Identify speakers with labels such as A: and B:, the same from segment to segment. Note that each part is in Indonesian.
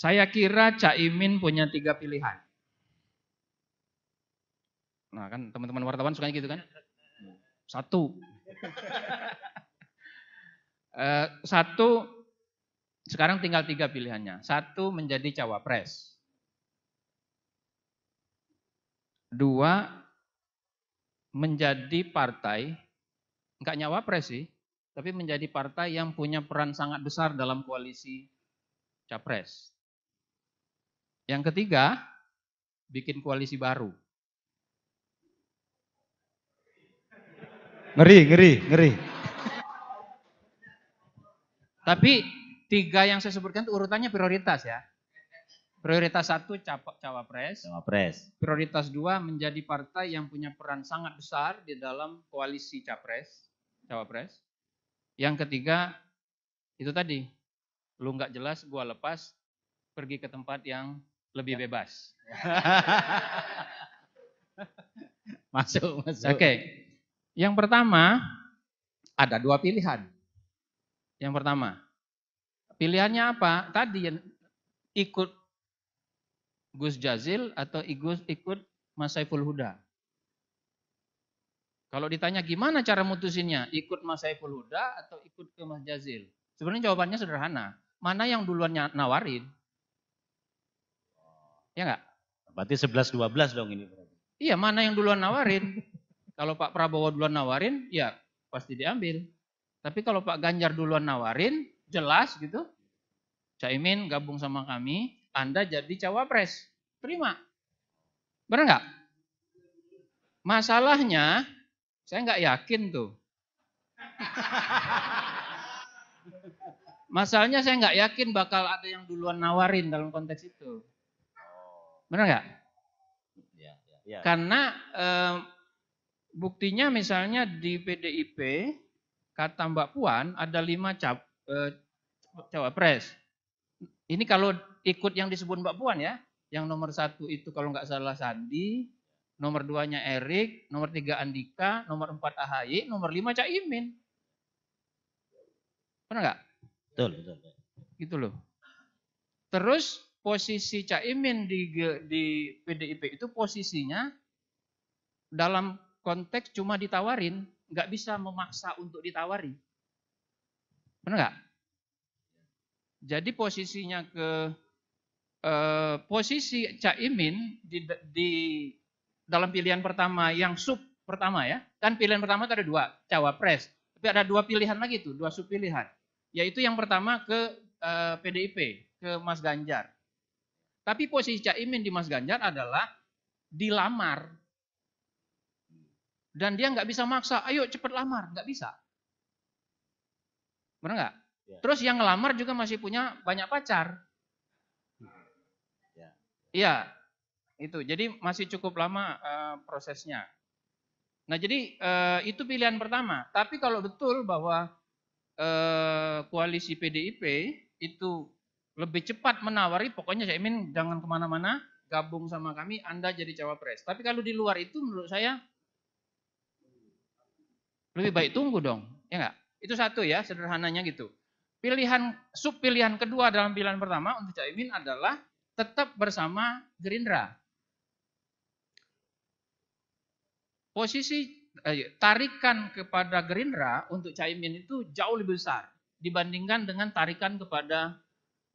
A: Saya kira Caimin punya tiga pilihan. Nah kan teman-teman wartawan sukanya gitu kan. Satu. Eh, satu, sekarang tinggal tiga pilihannya. Satu menjadi cawapres. Dua, menjadi partai, enggak nyawapres sih, tapi menjadi partai yang punya peran sangat besar dalam koalisi capres. Yang ketiga, bikin koalisi baru. Ngeri, ngeri, ngeri. Tapi tiga yang saya sebutkan itu urutannya prioritas ya. Prioritas satu cawapres. Cawapres. Prioritas dua menjadi partai yang punya peran sangat besar di dalam koalisi capres, cawapres. Yang ketiga itu tadi, lu nggak jelas, gua lepas, pergi ke tempat yang lebih ya. bebas. masuk, masuk. Oke. Okay. Yang pertama, ada dua pilihan. Yang pertama, pilihannya apa? Tadi yang ikut Gus Jazil atau ikut, ikut Mas Saiful Huda. Kalau ditanya gimana cara mutusinnya, ikut Mas Saiful Huda atau ikut ke Mas Jazil? Sebenarnya jawabannya sederhana. Mana yang duluan nawarin, Ya enggak? Berarti 11 12 dong ini Iya, mana yang duluan nawarin? kalau Pak Prabowo duluan nawarin, ya pasti diambil. Tapi kalau Pak Ganjar duluan nawarin, jelas gitu. Caimin gabung sama kami, Anda jadi cawapres. Terima. Benar nggak? Masalahnya, saya enggak yakin tuh. Masalahnya saya enggak yakin bakal ada yang duluan nawarin dalam konteks itu. Benar nggak? Ya, ya, ya. Karena eh, buktinya misalnya di PDIP kata Mbak Puan ada lima cap, eh, cawapres. Ini kalau ikut yang disebut Mbak Puan ya, yang nomor satu itu kalau nggak salah Sandi, nomor duanya Erik, nomor tiga Andika, nomor empat Ahaye, nomor lima Caimin. Benar nggak? Betul, betul, betul. Gitu loh. Terus posisi Caimin di, di PDIP itu posisinya dalam konteks cuma ditawarin, nggak bisa memaksa untuk ditawari. Benar nggak? Jadi posisinya ke eh, posisi Caimin di, di dalam pilihan pertama yang sub pertama ya, kan pilihan pertama itu ada dua cawapres, tapi ada dua pilihan lagi tuh, dua sub pilihan, yaitu yang pertama ke eh, PDIP, ke Mas Ganjar, tapi posisi caimin di Mas Ganjar adalah dilamar. Dan dia nggak bisa maksa, ayo cepet lamar, nggak bisa. Benar nggak? Ya. Terus yang ngelamar juga masih punya banyak pacar. Ya. Iya, ya, itu. Jadi masih cukup lama uh, prosesnya. Nah jadi uh, itu pilihan pertama. Tapi kalau betul bahwa uh, koalisi PDIP itu lebih cepat menawari, pokoknya saya ingin jangan kemana-mana, gabung sama kami, Anda jadi cawapres. Tapi kalau di luar itu menurut saya lebih baik tunggu dong, ya enggak? Itu satu ya, sederhananya gitu. Pilihan sub pilihan kedua dalam pilihan pertama untuk Caimin adalah tetap bersama Gerindra. Posisi eh, tarikan kepada Gerindra untuk Caimin itu jauh lebih besar dibandingkan dengan tarikan kepada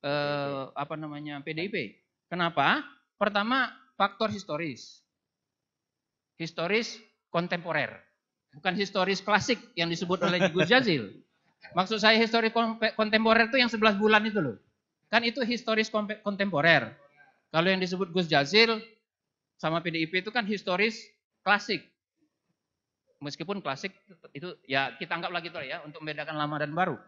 A: eh, apa namanya PDIP. Kenapa? Pertama faktor historis, historis kontemporer, bukan historis klasik yang disebut oleh Gus Jazil. Maksud saya historis kontemporer itu yang sebelas bulan itu loh. Kan itu historis kontemporer. Kalau yang disebut Gus Jazil sama PDIP itu kan historis klasik. Meskipun klasik itu ya kita lagi gitu ya untuk membedakan lama dan baru.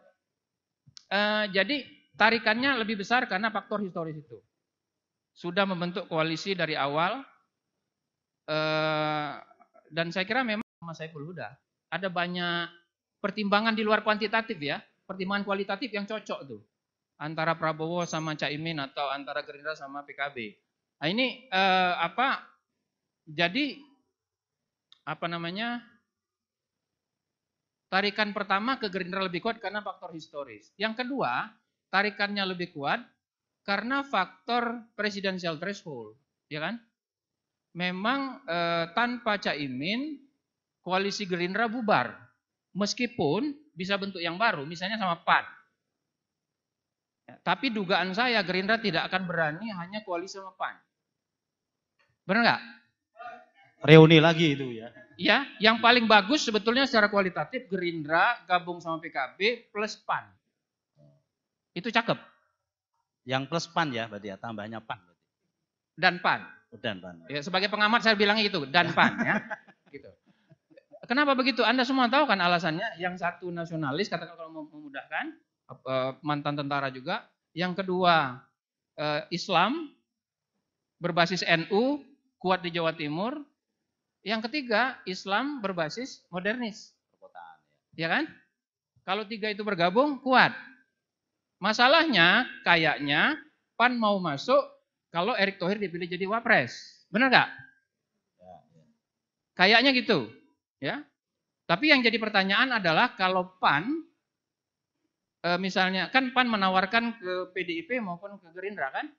A: Uh, jadi Tarikannya lebih besar karena faktor historis itu. Sudah membentuk koalisi dari awal. Eh, dan saya kira memang Mas Saiful Huda ada banyak pertimbangan di luar kuantitatif ya. Pertimbangan kualitatif yang cocok tuh. Antara Prabowo sama Caimin atau antara Gerindra sama PKB. Nah ini eh, apa jadi apa namanya tarikan pertama ke Gerindra lebih kuat karena faktor historis. Yang kedua, tarikannya lebih kuat karena faktor presidensial threshold, ya kan? Memang e, tanpa Caimin koalisi Gerindra bubar. Meskipun bisa bentuk yang baru, misalnya sama PAN. Ya, tapi dugaan saya Gerindra tidak akan berani hanya koalisi sama PAN. Benar nggak? Reuni lagi itu ya. Ya, yang paling bagus sebetulnya secara kualitatif Gerindra gabung sama PKB plus PAN. Itu cakep. Yang plus pan ya berarti ya, tambahnya pan. Berarti. Dan pan. Oh, dan pan. Ya, sebagai pengamat saya bilang itu, dan pan ya. gitu. Kenapa begitu? Anda semua tahu kan alasannya. Yang satu nasionalis, katakan kalau memudahkan, eh, mantan tentara juga. Yang kedua eh, Islam, berbasis NU, kuat di Jawa Timur. Yang ketiga Islam berbasis modernis. Ya. ya kan? Kalau tiga itu bergabung, kuat. Masalahnya kayaknya PAN mau masuk kalau Erick Thohir dipilih jadi wapres. Benar nggak? Ya, ya. Kayaknya gitu. ya. Tapi yang jadi pertanyaan adalah kalau PAN eh, misalnya kan PAN menawarkan ke PDIP maupun ke Gerindra kan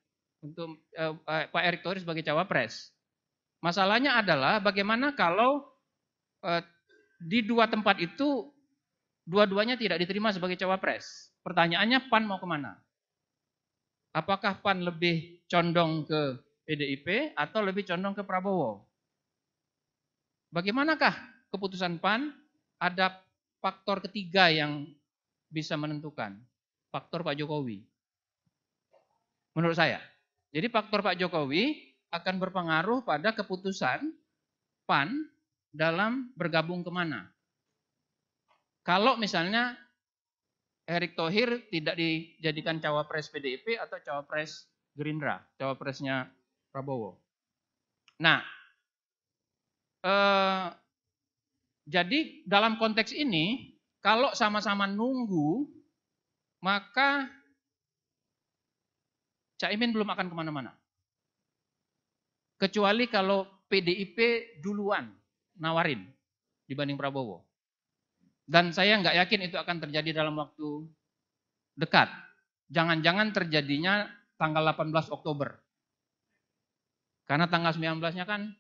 A: untuk eh, eh, Pak Erick Thohir sebagai cawapres. Masalahnya adalah bagaimana kalau di dua tempat itu dua-duanya tidak diterima sebagai cawapres. Pertanyaannya PAN mau kemana? Apakah PAN lebih condong ke PDIP atau lebih condong ke Prabowo? Bagaimanakah keputusan PAN? Ada faktor ketiga yang bisa menentukan. Faktor Pak Jokowi. Menurut saya. Jadi faktor Pak Jokowi akan berpengaruh pada keputusan PAN dalam bergabung kemana. Kalau misalnya Erick Thohir tidak dijadikan cawapres PDIP atau cawapres Gerindra, cawapresnya Prabowo. Nah, eh, jadi dalam konteks ini, kalau sama-sama nunggu, maka Caimin belum akan kemana-mana. Kecuali kalau PDIP duluan nawarin dibanding Prabowo. Dan saya nggak yakin itu akan terjadi dalam waktu dekat. Jangan-jangan terjadinya tanggal 18 Oktober. Karena tanggal 19-nya kan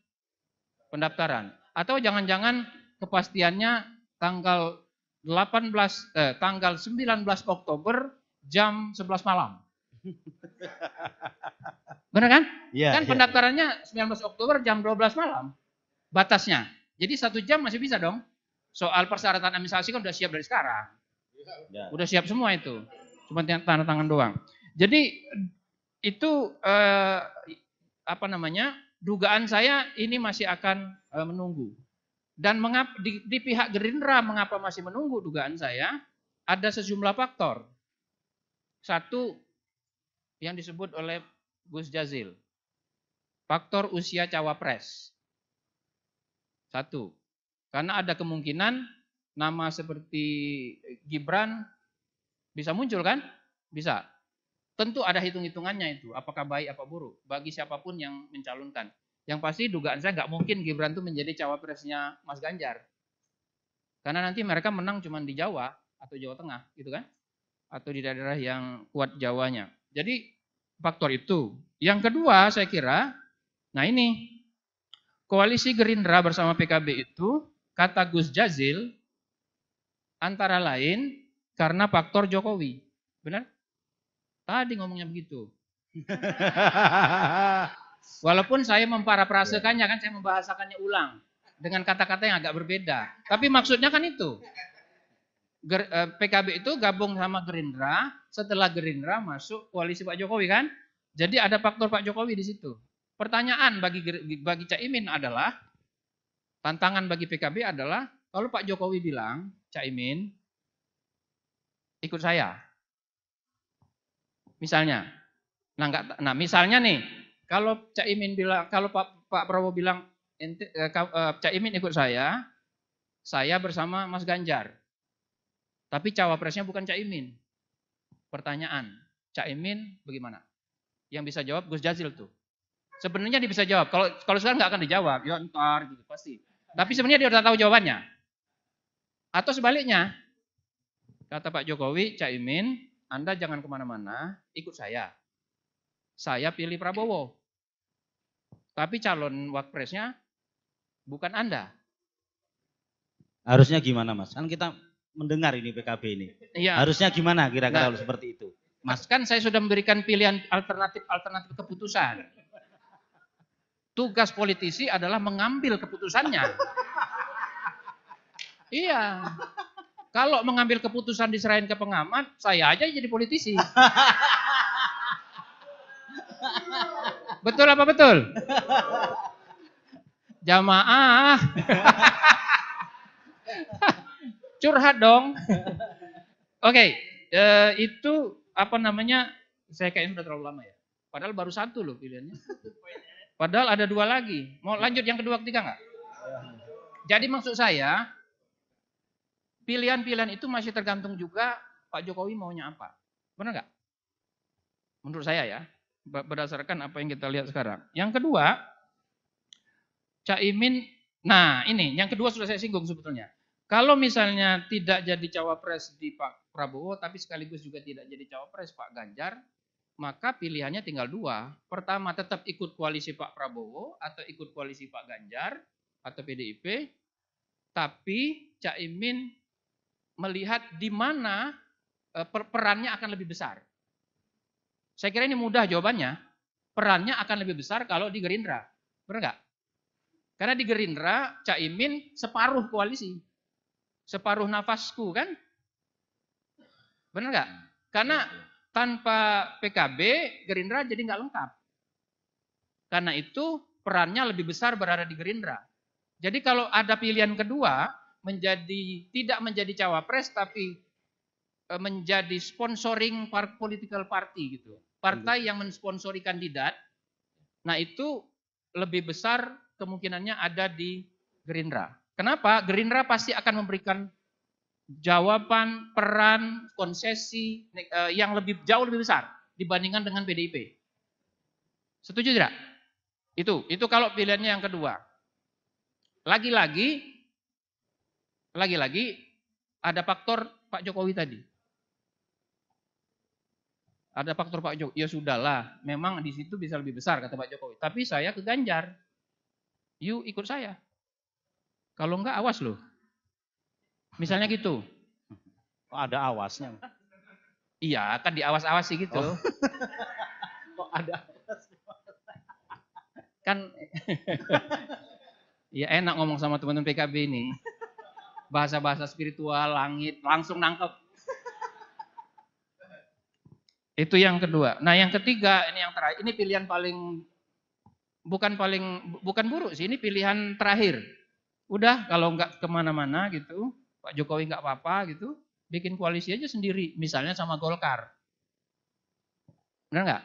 A: pendaftaran. Atau jangan-jangan kepastiannya tanggal 18 eh, tanggal 19 Oktober jam 11 malam. Benar kan? Ya, kan ya. pendaftarannya 19 Oktober jam 12 malam batasnya. Jadi satu jam masih bisa dong. Soal persyaratan administrasi kan udah siap dari sekarang. Ya. Udah siap semua itu. Cuma tanda tangan doang. Jadi itu eh, apa namanya? Dugaan saya ini masih akan eh, menunggu. Dan mengap, di, di pihak Gerindra mengapa masih menunggu dugaan saya? Ada sejumlah faktor. Satu yang disebut oleh Gus Jazil. Faktor usia cawapres. Satu. Karena ada kemungkinan nama seperti Gibran bisa muncul kan? Bisa. Tentu ada hitung-hitungannya itu, apakah baik apa buruk bagi siapapun yang mencalonkan. Yang pasti dugaan saya nggak mungkin Gibran itu menjadi cawapresnya Mas Ganjar. Karena nanti mereka menang cuma di Jawa atau Jawa Tengah gitu kan? Atau di daerah yang kuat Jawanya. Jadi faktor itu. Yang kedua saya kira, nah ini koalisi Gerindra bersama PKB itu Kata Gus Jazil antara lain karena faktor Jokowi. Benar? Tadi ngomongnya begitu. Walaupun saya memparafrasekannya ya. kan saya membahasakannya ulang dengan kata-kata yang agak berbeda. Tapi maksudnya kan itu. Eh, PKB itu gabung sama Gerindra, setelah Gerindra masuk koalisi Pak Jokowi kan? Jadi ada faktor Pak Jokowi di situ. Pertanyaan bagi bagi Caimin adalah Tantangan bagi PKB adalah kalau Pak Jokowi bilang, Caimin, ikut saya. Misalnya, nah, enggak, nah misalnya nih, kalau Caimin bilang, kalau Pak, Pak Prabowo bilang, eh, eh, Cak eh, Caimin ikut saya, saya bersama Mas Ganjar. Tapi cawapresnya bukan Caimin. Pertanyaan, Caimin bagaimana? Yang bisa jawab Gus Jazil tuh. Sebenarnya dia bisa jawab. Kalau kalau sekarang nggak akan dijawab, ya ntar gitu pasti. Tapi sebenarnya dia udah tahu jawabannya. Atau sebaliknya, kata Pak Jokowi, Cak Imin, Anda jangan kemana-mana, ikut saya. Saya pilih Prabowo. Tapi calon Wakpresnya bukan Anda. Harusnya gimana Mas? Kan kita mendengar ini PKB ini. Ya. Harusnya gimana kira-kira nah, seperti itu? Mas kan saya sudah memberikan pilihan alternatif alternatif keputusan. Tugas politisi adalah mengambil keputusannya. iya. Kalau mengambil keputusan diserahin ke pengamat, saya aja jadi politisi. betul apa betul? Jamaah. Curhat dong. Oke, okay, eh, itu apa namanya? Saya kayaknya sudah terlalu lama ya. Padahal baru satu loh pilihannya. Padahal ada dua lagi. Mau ya. lanjut yang kedua ketiga nggak? Ya. Jadi maksud saya, pilihan-pilihan itu masih tergantung juga Pak Jokowi maunya apa. Benar nggak? Menurut saya ya, berdasarkan apa yang kita lihat sekarang. Yang kedua, Caimin, nah ini, yang kedua sudah saya singgung sebetulnya. Kalau misalnya tidak jadi cawapres di Pak Prabowo, tapi sekaligus juga tidak jadi cawapres Pak Ganjar, maka pilihannya tinggal dua. Pertama, tetap ikut koalisi Pak Prabowo atau ikut koalisi Pak Ganjar atau PDIP. Tapi Cak Imin melihat di mana eh, perannya akan lebih besar. Saya kira ini mudah jawabannya. Perannya akan lebih besar kalau di Gerindra. Benar nggak? Karena di Gerindra, Cak Imin separuh koalisi. Separuh nafasku kan? Benar nggak? Hmm, Karena iya, iya tanpa PKB Gerindra jadi nggak lengkap. Karena itu perannya lebih besar berada di Gerindra. Jadi kalau ada pilihan kedua menjadi tidak menjadi cawapres tapi e, menjadi sponsoring part, political party gitu. Partai yang mensponsori kandidat. Nah, itu lebih besar kemungkinannya ada di Gerindra. Kenapa? Gerindra pasti akan memberikan jawaban, peran, konsesi eh, yang lebih jauh lebih besar dibandingkan dengan PDIP. Setuju tidak? Itu, itu kalau pilihannya yang kedua. Lagi-lagi, lagi-lagi ada faktor Pak Jokowi tadi. Ada faktor Pak Jokowi, ya sudahlah, memang di situ bisa lebih besar kata Pak Jokowi. Tapi saya ke Ganjar, yuk ikut saya. Kalau enggak awas loh. Misalnya gitu. Kok ada awasnya? Iya, kan diawas-awasi gitu. Oh. Kok ada Kan ya enak ngomong sama teman-teman PKB ini. Bahasa-bahasa spiritual, langit, langsung nangkep. Itu yang kedua. Nah, yang ketiga ini yang terakhir. Ini pilihan paling bukan paling bukan buruk sih. Ini pilihan terakhir. Udah kalau enggak kemana-mana gitu, Pak Jokowi nggak apa-apa gitu, bikin koalisi aja sendiri, misalnya sama Golkar. Benar nggak?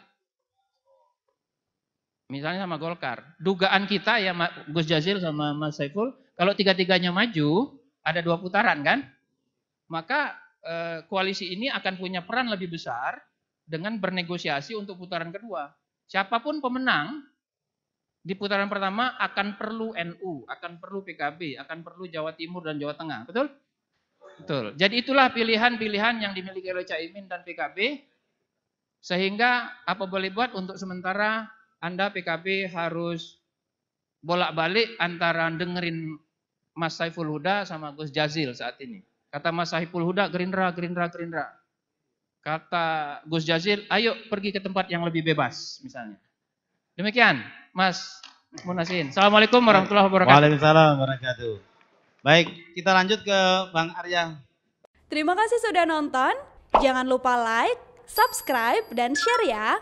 A: Misalnya sama Golkar. Dugaan kita ya Gus Jazil sama Mas Saiful, kalau tiga-tiganya maju, ada dua putaran kan? Maka eh, koalisi ini akan punya peran lebih besar dengan bernegosiasi untuk putaran kedua. Siapapun pemenang di putaran pertama akan perlu NU, akan perlu PKB, akan perlu Jawa Timur dan Jawa Tengah, betul? Betul. Jadi itulah pilihan-pilihan yang dimiliki oleh Caimin dan PKB. Sehingga apa boleh buat untuk sementara Anda PKB harus bolak-balik antara dengerin Mas Saiful Huda sama Gus Jazil saat ini. Kata Mas Saiful Huda, Gerindra, Gerindra, Gerindra. Kata Gus Jazil, ayo pergi ke tempat yang lebih bebas misalnya. Demikian, Mas Munasin. Assalamualaikum warahmatullahi wabarakatuh. Waalaikumsalam warahmatullahi wabarakatuh. Baik, kita lanjut ke Bang Arya. Terima kasih sudah nonton. Jangan lupa like, subscribe, dan share ya.